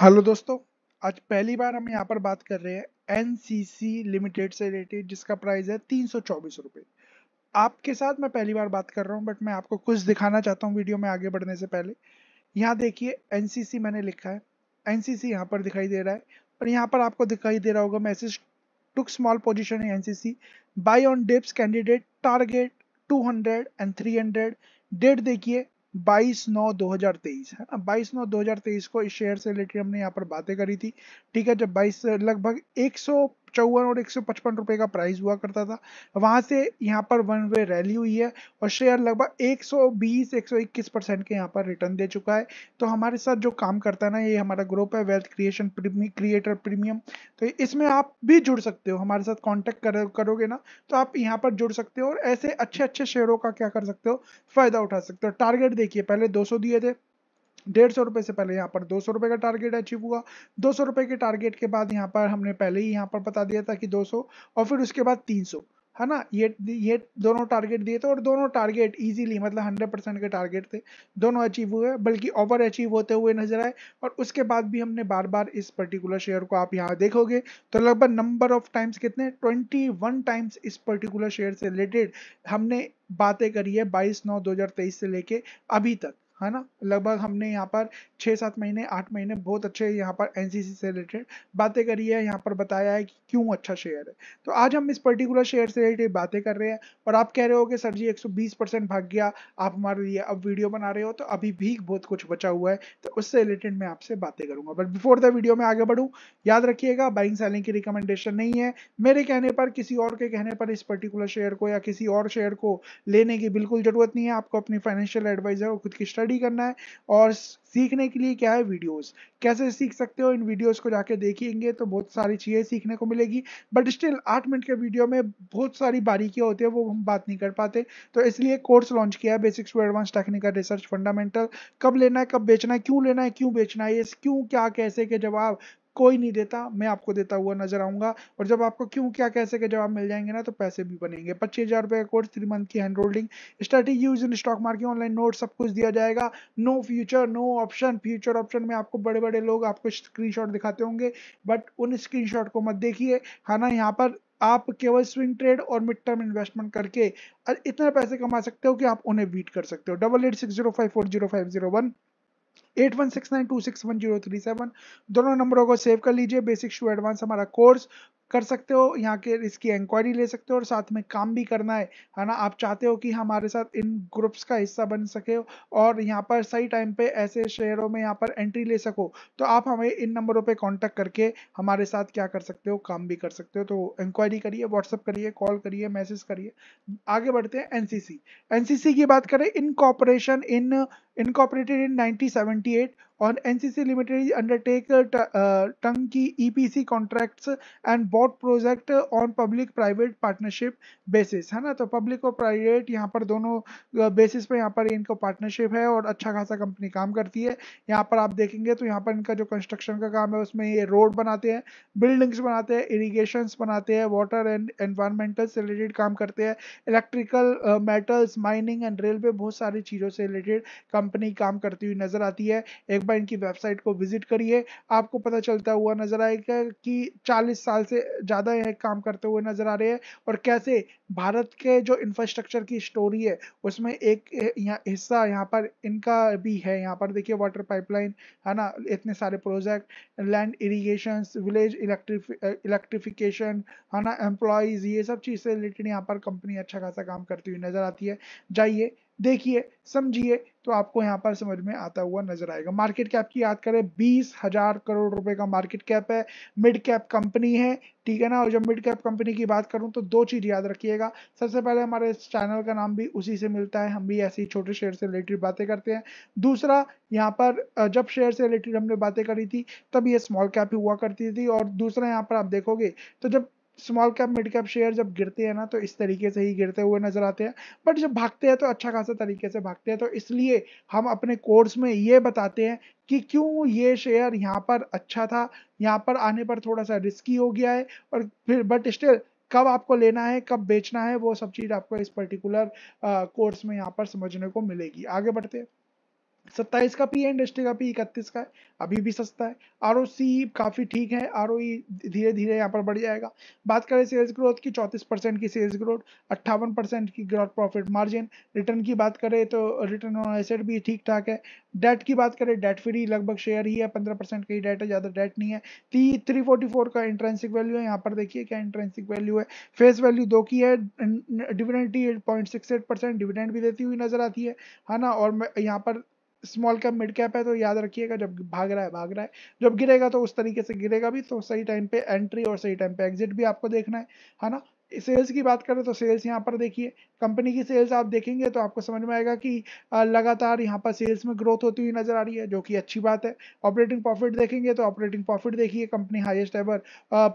hello दोस्तों आज पहली बार हम यहाँ पर बात कर रहे हैं एनसीसी लिमिटेड से रिलेटेड जिसका प्राइस है तीन सौ चौबीस रुपये आपके साथ मैं पहली बार बात कर रहा हूँ बट मैं आपको कुछ दिखाना चाहता हूँ वीडियो में आगे बढ़ने से पहले यहाँ देखिए एनसीसी मैंने लिखा है एनसीसी यहाँ पर दिखाई दे रहा है और यहाँ पर आपको दिखाई दे रहा होगा मैसेज टुक स्मॉल पोजिशन है NCC buy on dips candidate target two hundred and three hundred date देखिए बाईस नौ 2023 है ना बाईस नौ 2023 को इस शेयर से रिलेटेड हमने यहाँ पर बातें करी थी ठीक है जब 22 लगभग सौ चौवन और एक सौ पचपन रुपए का प्राइस हुआ करता था वहां से यहाँ पर वन वे रैली हुई है और शेयर लगभग 120 121 परसेंट के यहाँ पर रिटर्न दे चुका है तो हमारे साथ जो काम करता है ना ये हमारा ग्रुप है वेल्थ क्रिएशन क्रिएटर प्रीमियम तो इसमें आप भी जुड़ सकते हो हमारे साथ कॉन्टेक्ट कर, करोगे ना तो आप यहाँ पर जुड़ सकते हो और ऐसे अच्छे अच्छे शेयरों का क्या कर सकते हो फायदा उठा सकते हो टारगेट देखिए पहले दो दिए थे डेढ़ सौ रुपये से पहले यहाँ पर दो सौ रुपये का टारगेट अचीव हुआ दो सौ रुपये के टारगेट के बाद यहाँ पर हमने पहले ही यहाँ पर बता दिया था कि दो सौ और फिर उसके बाद तीन सौ है ना ये ये दोनों टारगेट दिए थे और दोनों टारगेट इजीली मतलब हंड्रेड परसेंट के टारगेट थे दोनों अचीव हुए बल्कि ओवर अचीव होते हुए नजर आए और उसके बाद भी हमने बार बार इस पर्टिकुलर शेयर को आप यहाँ देखोगे तो लगभग नंबर ऑफ टाइम्स कितने ट्वेंटी वन टाइम्स इस पर्टिकुलर शेयर से रिलेटेड हमने बातें करी है बाईस नौ दो से लेके अभी तक है ना लगभग हमने यहाँ पर छः सात महीने आठ महीने बहुत अच्छे यहाँ पर एनसीसी से रिलेटेड बातें करी है यहाँ पर बताया है कि क्यों अच्छा शेयर है तो आज हम इस पर्टिकुलर शेयर से रिलेटेड बातें कर रहे हैं और आप कह रहे हो कि सर जी 120 परसेंट भाग गया आप हमारे लिए अब वीडियो बना रहे हो तो अभी भी बहुत कुछ बचा हुआ है तो उससे रिलेटेड मैं आपसे बातें करूंगा बट बिफोर द वीडियो में आगे बढ़ूँ याद रखिएगा बाइंग सेलिंग की रिकमेंडेशन नहीं है मेरे कहने पर किसी और के कहने पर इस पर्टिकुलर शेयर को या किसी और शेयर को लेने की बिल्कुल जरूरत नहीं है आपको अपनी फाइनेंशियल एडवाइजर और खुद की स्टडी करना है और सीखने के लिए क्या है वीडियोस कैसे सीख सकते हो इन वीडियोस को जाके देखेंगे तो बहुत सारी चीज़ें सीखने को मिलेगी बट स्टिल आठ मिनट के वीडियो में बहुत सारी बारीकियाँ होती है वो हम बात नहीं कर पाते तो इसलिए कोर्स लॉन्च किया है basics to advance technical research fundamental कब लेना है कब बेचना है क्यों लेना है क्यों बेचना है ये क्यों क्या कैसे के जवाब कोई नहीं देता मैं आपको देता हुआ नजर आऊंगा और जब आपको क्यों क्या कैसे के जवाब मिल जाएंगे ना तो पैसे भी बनेंगे पच्चीस हजार रुपए का कोर्स थ्री मंथ की hand holding study use in stock market online note सब कुछ दिया जाएगा no future no option future option में आपको बड़े बड़े लोग आपको स्क्रीन दिखाते होंगे बट उन स्क्रीन को मत देखिए है ना यहाँ पर आप केवल स्विंग ट्रेड और मिड टर्म इन्वेस्टमेंट करके इतना पैसे कमा सकते हो कि आप उन्हें बीट कर सकते हो double eight six zero five four zero five zero one eight one six nine two six one zero three seven दोनों नंबरों को सेव कर लीजिए बेसिक शू एडवांस हमारा कोर्स कर सकते हो यहाँ के इसकी इंक्वायरी ले सकते हो और साथ में काम भी करना है है ना आप चाहते हो कि हमारे साथ इन ग्रुप्स का हिस्सा बन सके और यहाँ पर सही टाइम पे ऐसे शेयरों में यहाँ पर एंट्री ले सको तो आप हमें इन नंबरों पर कॉन्टैक्ट करके हमारे साथ क्या कर सकते हो काम भी कर सकते हो तो इंक्वायरी करिए व्हाट्सअप करिए कॉल करिए मैसेज करिए आगे बढ़ते हैं एनसीसी एनसीसी की बात करें in corporation in incorporated in nineteen और एनसीसी लिमिटेड अंडरटेक टंग की EPC contracts and BOT project on public private partnership basis है ना तो पब्लिक और प्राइवेट यहाँ पर दोनों बेसिस uh, पे यहाँ पर इनको पार्टनरशिप है और अच्छा खासा कंपनी काम करती है यहाँ पर आप देखेंगे तो यहाँ पर इनका जो कंस्ट्रक्शन का काम है उसमें ये रोड बनाते हैं बिल्डिंग्स बनाते हैं इरीगेशन बनाते हैं वाटर एंड एनवायरमेंटल से रिलेटेड काम करते हैं electrical metals mining and railway बहुत सारी चीज़ों से रिलेटेड कंपनी काम करती हुई नजर आती है एक बार कृपया इनकी वेबसाइट को विजिट करिए आपको पता चलता हुआ नजर आएगा कि 40 साल से ज़्यादा यह काम करते हुए नजर आ रहे हैं और कैसे भारत के जो इंफ्रास्ट्रक्चर की स्टोरी है उसमें एक यहाँ हिस्सा यहाँ पर इनका भी है यहाँ पर देखिए वाटर पाइपलाइन है ना इतने सारे प्रोजेक्ट लैंड इरीगेशन विलेज इलेक्ट्रिफ इलेक्ट्रिफिकेशन है ना एम्प्लॉयज़ ये सब चीज़ से रिलेटेड यहाँ पर कंपनी अच्छा खासा काम करती हुई नज़र आती है जाइए देखिए समझिए तो आपको यहाँ पर समझ में आता हुआ नजर आएगा मार्केट कैप की याद करें बीस हजार करोड़ रुपए का मार्केट कैप है मिड कैप कंपनी है ठीक है ना और जब मिड कैप कंपनी की बात करूं तो दो चीज याद रखिएगा सबसे पहले हमारे इस चैनल का नाम भी उसी से मिलता है हम भी ऐसे ही छोटे शेयर से रिलेटेड बातें करते हैं दूसरा यहाँ पर जब शेयर से रिलेटेड हमने बातें करी थी तब ये स्मॉल कैप ही हुआ करती थी और दूसरा यहाँ पर आप देखोगे तो जब small cap mid cap share जब गिरते हैं ना तो इस तरीके से ही गिरते हुए नजर आते हैं बट जब भागते हैं तो अच्छा खासा तरीके से भागते हैं तो इसलिए हम अपने कोर्स में ये बताते हैं कि क्यों ये शेयर यहाँ पर अच्छा था यहाँ पर आने पर थोड़ा सा रिस्की हो गया है और फिर बट स्टिल कब आपको लेना है कब बेचना है वो सब चीज़ आपको इस पर्टिकुलर कोर्स में यहाँ पर समझने को मिलेगी आगे बढ़ते हैं सत्ताईस का पी है इंडस्ट्री का पी इकतीस का है अभी भी सस्ता है आर काफ़ी ठीक है आर e धीरे धीरे यहाँ पर बढ़ जाएगा बात करें सेल्स ग्रोथ की चौंतीस परसेंट की सेल्स ग्रोथ अट्ठावन परसेंट की ग्रोथ प्रॉफिट मार्जिन रिटर्न की बात करें तो रिटर्न ऑन एसेट भी ठीक ठाक है डेट की बात करें डेट फ्री लगभग शेयर ही है पंद्रह परसेंट का ही डेट है ज़्यादा डेट नहीं है ती थ्री फोर्टी फोर का इंट्रेंसिक वैल्यू है यहाँ पर देखिए क्या इंट्रेंसिक वैल्यू है फेस वैल्यू दो की है डिविडेंट ही point six eight percent dividend भी देती हुई नजर आती है है ना और यहाँ पर स्मॉल कैप मिड कैप है तो याद रखिएगा जब भाग रहा है भाग रहा है जब गिरेगा तो उस तरीके से गिरेगा भी तो सही टाइम पे एंट्री और सही टाइम पे एग्जिट भी आपको देखना है है ना सेल्स की बात करें तो सेल्स यहाँ पर देखिए कंपनी की सेल्स आप देखेंगे तो आपको समझ में आएगा कि लगातार यहाँ पर सेल्स में ग्रोथ होती हुई नजर आ रही है जो कि अच्छी बात है ऑपरेटिंग प्रॉफिट देखेंगे तो ऑपरेटिंग प्रॉफिट देखिए कंपनी हाईएस्ट एवर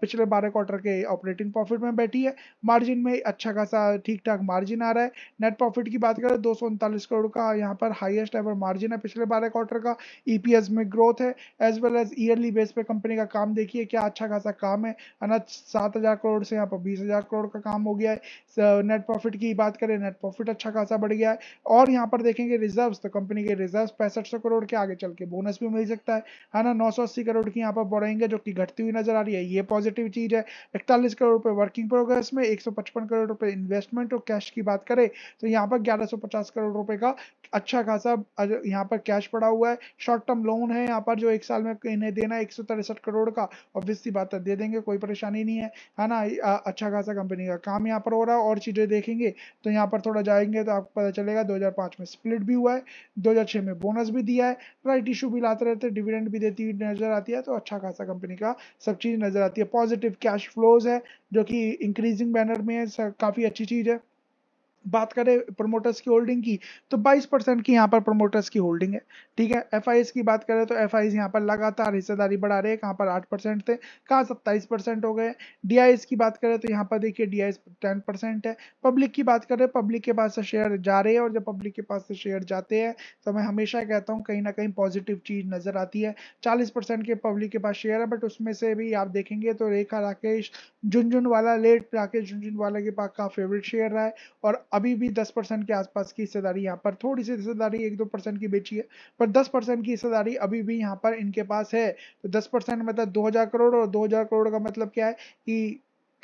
पिछले बारह क्वार्टर के ऑपरेटिंग प्रॉफिट में बैठी है मार्जिन में अच्छा खासा ठीक ठाक मार्जिन आ रहा है नेट प्रॉफिट की बात करें दो करोड़ का यहाँ पर हाइएस्ट एवर मार्जिन है पिछले बारह क्वार्टर का ई e में ग्रोथ है as well as yearly base पर कंपनी का काम देखिए क्या अच्छा खासा काम है अनाज सात करोड़ से यहाँ पर बीस करोड़ का काम हो गया है नेट प्रॉफिट की बात बात करें नेट प्रॉफिट अच्छा खासा बढ़ गया है और यहाँ पर देखेंगे रिजर्व तो कंपनी के रिजर्व पैंसठ करोड़ के आगे चल के बोनस भी मिल सकता है है ना नौ करोड़ की यहाँ पर बोरेंगे है जो कि घटती हुई नजर आ रही है ये पॉजिटिव चीज है इकतालीस करोड़ रुपए वर्किंग प्रोग्रेस में 155 करोड़ रुपए इन्वेस्टमेंट और कैश की बात करें तो यहाँ पर 1150 करोड़ रुपए का अच्छा खासा यहाँ पर कैश पड़ा हुआ है शॉर्ट टर्म लोन है यहाँ पर जो एक साल में इन्हें देना है एक करोड़ का ऑब्वियसली बात है दे देंगे कोई परेशानी नहीं है है ना अच्छा खासा कंपनी का काम यहाँ पर हो रहा है और चीजें देखेंगे तो तो यहाँ पर थोड़ा जाएंगे तो आपको पता चलेगा 2005 में स्प्लिट भी हुआ है 2006 में बोनस भी दिया है राइट इशू भी लाते रहते हैं डिविडेंड भी देती हुई नजर आती है तो अच्छा खासा कंपनी का सब चीज़ नजर आती है पॉजिटिव कैश फ्लोज है जो कि इंक्रीजिंग बैनर में है काफ़ी अच्छी चीज़ है बात करें प्रमोटर्स की होल्डिंग की तो 22 परसेंट की यहाँ पर प्रमोटर्स की होल्डिंग है ठीक है एफ की बात करें तो एफ आई यहाँ पर लगातार हिस्सेदारी बढ़ा रहे हैं कहाँ पर 8 परसेंट थे कहाँ 27 परसेंट हो गए डी की बात करें तो यहाँ पर देखिए डी आई है पब्लिक की बात करें पब्लिक के पास से शेयर जा रहे हैं और जब पब्लिक के पास से शेयर जाते हैं तो मैं हमेशा कहता हूँ कहीं ना कहीं पॉजिटिव चीज़ नज़र आती है चालीस के पब्लिक के पास शेयर है बट उसमें से भी आप देखेंगे तो रेखा राकेश वाला लेट राकेश झुंझुनवाला के पास का फेवरेट शेयर रहा है और अभी भी दस परसेंट के आसपास की हिस्सेदारी यहाँ पर थोड़ी सी हिस्सेदारी एक दो परसेंट की बेची है पर दस परसेंट की हिस्सेदारी अभी भी यहाँ पर इनके पास है तो दस परसेंट मतलब दो हजार करोड़ और दो हजार करोड़ का मतलब क्या है कि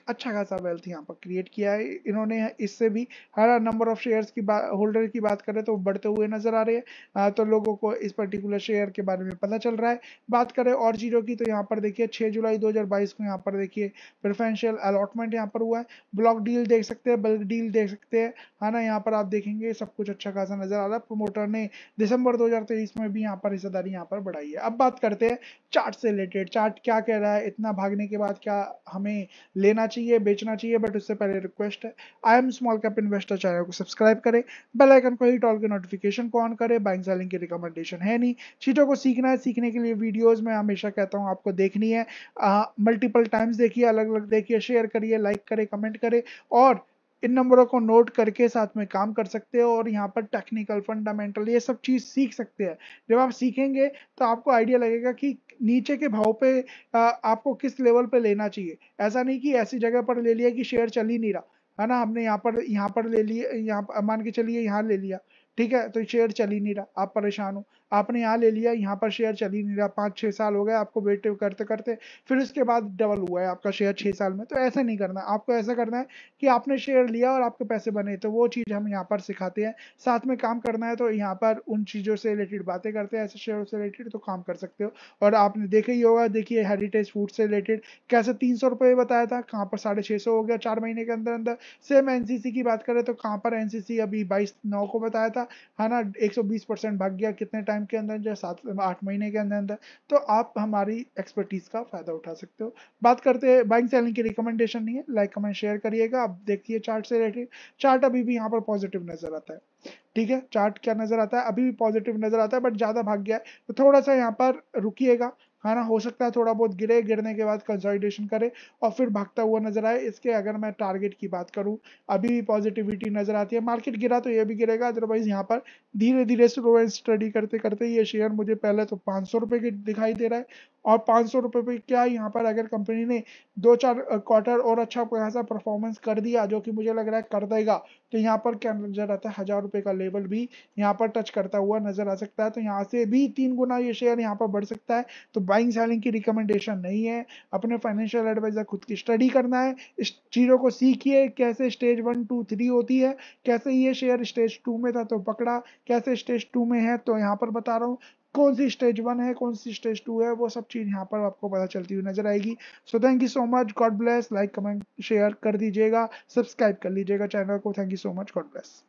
अच्छा खासा वेल्थ यहाँ पर क्रिएट किया है इन्होंने इससे भी हर नंबर ऑफ शेयर्स की बात होल्डर की बात करें तो बढ़ते हुए नजर आ रहे हैं तो लोगों को इस पर्टिकुलर शेयर के बारे में पता चल रहा है बात करें और जीरो की तो यहाँ पर देखिए छः जुलाई 2022 को यहाँ पर देखिए प्रिफेंशियल अलॉटमेंट यहाँ पर हुआ है ब्लॉक डील देख सकते हैं बल्क डील देख सकते हैं है हाँ ना यहाँ पर आप देखेंगे सब कुछ अच्छा खासा नजर आ रहा है प्रोमोटर ने दिसंबर दो में भी यहाँ पर हिस्सेदारी यहाँ पर बढ़ाई है अब बात करते हैं चार्ट से रिलेटेड चार्ट क्या कह रहा है इतना भागने के बाद क्या हमें लेना चाहिए बेचना चाहिए बट उससे पहले रिक्वेस्ट है I am small cap investor channel को सब्सक्राइब करें बेल आइकन को हिट ऑल के नोटिफिकेशन को ऑन करें बाइंग सेलिंग की रिकमेंडेशन है नहीं चीज़ों को सीखना है सीखने के लिए वीडियोज में हमेशा कहता हूँ आपको देखनी है मल्टीपल टाइम्स देखिए अलग अलग देखिए शेयर करिए लाइक करें कमेंट करें और इन नंबरों को नोट करके साथ में काम कर सकते हो और यहाँ पर टेक्निकल फंडामेंटल ये सब चीज़ सीख सकते हैं जब आप सीखेंगे तो आपको आइडिया लगेगा कि नीचे के भाव पे आपको किस लेवल पे लेना चाहिए ऐसा नहीं कि ऐसी जगह पर ले लिया कि शेयर चल ही नहीं रहा है ना हमने यहाँ पर यहाँ पर ले लिया यहाँ मान के चलिए यहाँ ले लिया ठीक है तो शेयर चल ही नहीं रहा आप परेशान हो आपने यहाँ ले लिया यहाँ पर शेयर चल ही नहीं रहा पाँच छः साल हो गए आपको वेट करते करते फिर उसके बाद डबल हुआ है आपका शेयर छः साल में तो ऐसा नहीं करना आपको ऐसा करना है कि आपने शेयर लिया और आपके पैसे बने तो वो चीज़ हम यहाँ पर सिखाते हैं साथ में काम करना है तो यहाँ पर उन चीज़ों से रिलेटेड बातें करते हैं ऐसे शेयरों से रिलेटेड तो काम कर सकते हो और आपने देखा ही होगा देखिए हेरिटेज फूड से रिलेटेड कैसे तीन सौ रुपये बताया था कहाँ पर साढ़े छः सौ हो गया चार महीने के अंदर अंदर सेम एन की बात करें तो कहाँ पर एन अभी बाईस नौ को बताया था है ना एक सौ बीस परसेंट भाग गया कितने टाइम टाइम के अंदर या सात आठ महीने के अंदर अंदर तो आप हमारी एक्सपर्टीज़ का फ़ायदा उठा सकते हो बात करते हैं बाइंग सेलिंग की रिकमेंडेशन नहीं है लाइक कमेंट शेयर करिएगा आप देखिए चार्ट से रिलेटेड चार्ट अभी भी यहाँ पर पॉजिटिव नज़र आता है ठीक है चार्ट क्या नज़र आता है अभी भी पॉजिटिव नज़र आता है बट ज़्यादा भाग गया है तो थोड़ा सा यहाँ पर रुकिएगा है हाँ ना हो सकता है थोड़ा बहुत गिरे गिरने के बाद कंसोलिडेशन करे और फिर भागता हुआ नजर आए इसके अगर मैं टारगेट की बात करूं अभी भी पॉजिटिविटी नजर आती है मार्केट गिरा तो ये भी गिरेगा अदरवाइज यहाँ पर धीरे धीरे स्लो एंड स्टडी करते करते ये शेयर मुझे पहले तो पाँच सौ रुपये की दिखाई दे रहा है और पाँच सौ रुपये पर क्या यहाँ पर अगर कंपनी ने दो चार क्वार्टर और अच्छा खासा परफॉर्मेंस कर दिया जो कि मुझे लग रहा है कर देगा तो यहाँ पर क्या नज़र आता है हज़ार रुपये का लेवल भी यहाँ पर टच करता हुआ नज़र आ सकता है तो यहाँ से भी तीन गुना ये शेयर यहाँ पर बढ़ सकता है तो बाइंग सेलिंग की रिकमेंडेशन नहीं है अपने फाइनेंशियल एडवाइज़र खुद की स्टडी करना है इस चीज़ों को सीखिए कैसे स्टेज वन टू थ्री होती है कैसे ये शेयर स्टेज टू में था तो पकड़ा कैसे स्टेज टू में है तो यहाँ पर बता रहा हूँ कौन सी स्टेज वन है कौन सी स्टेज टू है वो सब चीज़ यहाँ पर आपको पता चलती हुई नजर आएगी so thank you so much God bless like comment share कर दीजिएगा सब्सक्राइब कर लीजिएगा चैनल को thank you so much God bless